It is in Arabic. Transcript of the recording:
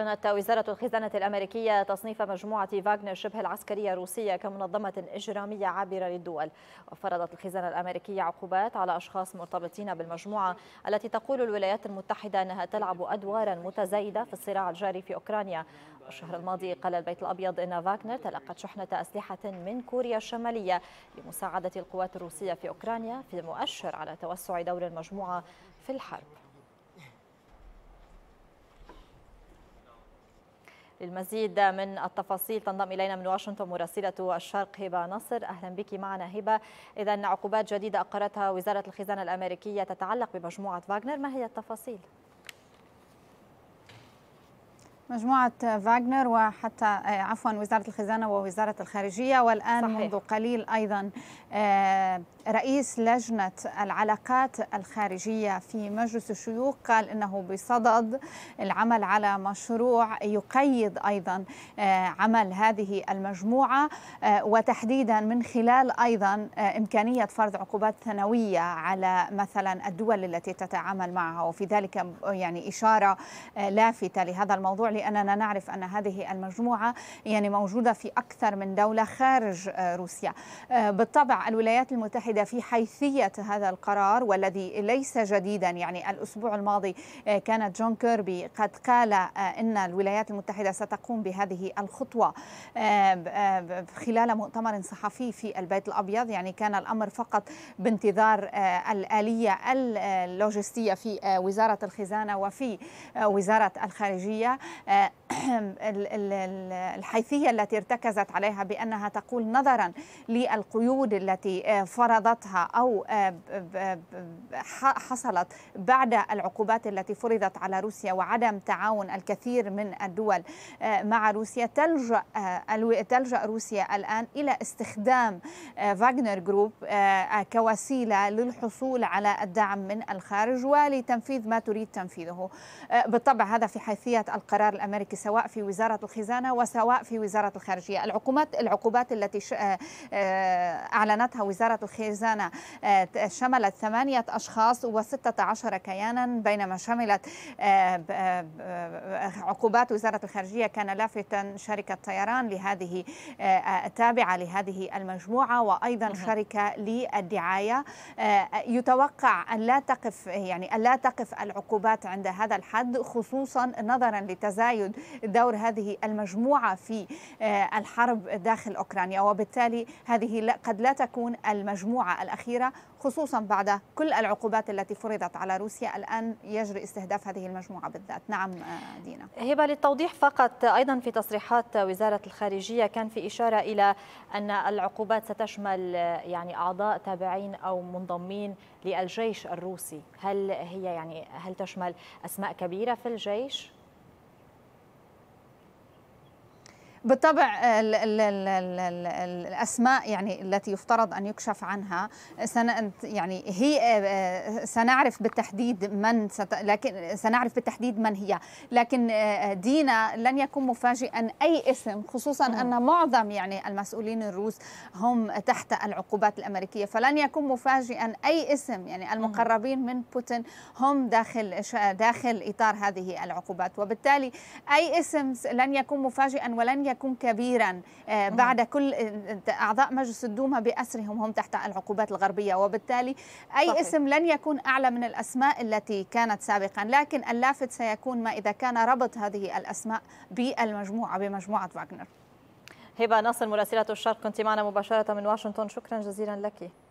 أعلنت وزارة الخزانة الأمريكية تصنيف مجموعة فاغنر شبه العسكرية الروسية كمنظمة إجرامية عابرة للدول وفرضت الخزانة الأمريكية عقوبات على أشخاص مرتبطين بالمجموعة التي تقول الولايات المتحدة أنها تلعب أدوارا متزايدة في الصراع الجاري في أوكرانيا الشهر الماضي قال البيت الأبيض أن فاغنر تلقت شحنة أسلحة من كوريا الشمالية لمساعدة القوات الروسية في أوكرانيا في مؤشر على توسع دور المجموعة في الحرب للمزيد من التفاصيل تنضم إلينا من واشنطن مراسلة الشرق هبة نصر أهلا بك معنا هبة إذا عقوبات جديدة أقرتها وزارة الخزانة الأمريكية تتعلق بمجموعة فاغنر ما هي التفاصيل؟ مجموعة فاغنر وحتى آه، عفوا وزارة الخزانة ووزارة الخارجية والآن صحيح. منذ قليل أيضا آه، رئيس لجنة العلاقات الخارجية في مجلس الشيوخ قال إنه بصدد العمل على مشروع يقيد أيضا آه، عمل هذه المجموعة وتحديدا من خلال أيضا إمكانية فرض عقوبات ثانوية على مثلا الدول التي تتعامل معها وفي ذلك يعني إشارة لافتة لهذا الموضوع أننا نعرف أن هذه المجموعة يعني موجودة في أكثر من دولة خارج آه، روسيا آه، بالطبع الولايات المتحدة في حيثية هذا القرار والذي ليس جديدا يعني الأسبوع الماضي آه، كانت جون كيربي قد قال أن الولايات المتحدة ستقوم بهذه الخطوة خلال مؤتمر صحفي في البيت الأبيض يعني كان الأمر فقط بانتظار الآلية اللوجستية في وزارة الخزانة وفي وزارة الخارجية 哎。الحيثية التي ارتكزت عليها بأنها تقول نظرا للقيود التي آه، فرضتها أو آه، حصلت بعد العقوبات التي فرضت على روسيا وعدم تعاون الكثير من الدول آه، مع روسيا تلجأ, تلجأ روسيا الآن إلى استخدام فاغنر جروب كوسيلة للحصول على الدعم من الخارج ولتنفيذ ما تريد تنفيذه بالطبع هذا في حيثية القرار الأمريكي سواء في وزارة الخزانة وسواء في وزارة الخارجية العقوبات العقوبات التي آه، آه، أعلنتها وزارة الخزانة آه، شملت ثمانية أشخاص و16 كيانا بينما شملت عقوبات وزارة الخارجية كان لافتا شركة طيران لهذه التابعة لهذه المجموعة وأيضا شركة للدعاية يتوقع أن لا تقف يعني أن لا تقف العقوبات عند هذا الحد خصوصا نظرا لتزايد دور هذه المجموعة في آه، الحرب داخل أوكرانيا وبالتالي هذه قد لا تكون المجموعة الأخيرة خصوصا بعد كل العقوبات التي فرضت على روسيا الآن يجري استهداف هذه المجموعة بالذات نعم آه، دينا هبة للتوضيح فقط أيضا في تصريحات وزارة الخارجية كان في إشارة إلى أن العقوبات ستشمل آه، يعني أعضاء تابعين أو منضمين للجيش الروسي هل هي يعني هل تشمل أسماء كبيرة في الجيش؟ بالطبع الـ آه، الـ الـ الـ الـ الـ الأسماء يعني التي يفترض أن يكشف عنها سن يعني هي آه، آه، سنعرف بالتحديد من ست لكن سنعرف بالتحديد من هي لكن دينا لن يكون مفاجئا أي اسم خصوصا أن معظم يعني المسؤولين الروس هم تحت العقوبات الأمريكية فلن يكون مفاجئا أي اسم يعني المقربين من بوتين هم داخل داخل إطار هذه العقوبات وبالتالي أي اسم لن يكون مفاجئا ولن يكون يكون كبيرا آه، بعد كل آه، أعضاء مجلس الدومة بأسرهم هم تحت العقوبات الغربية وبالتالي أي صحيح. اسم لن يكون أعلى من الأسماء التي كانت سابقا لكن اللافت سيكون ما إذا كان ربط هذه الأسماء بالمجموعة بمجموعة فاغنر هبة ناصر مراسلة الشرق كنت معنا مباشرة من واشنطن شكرا جزيلا لك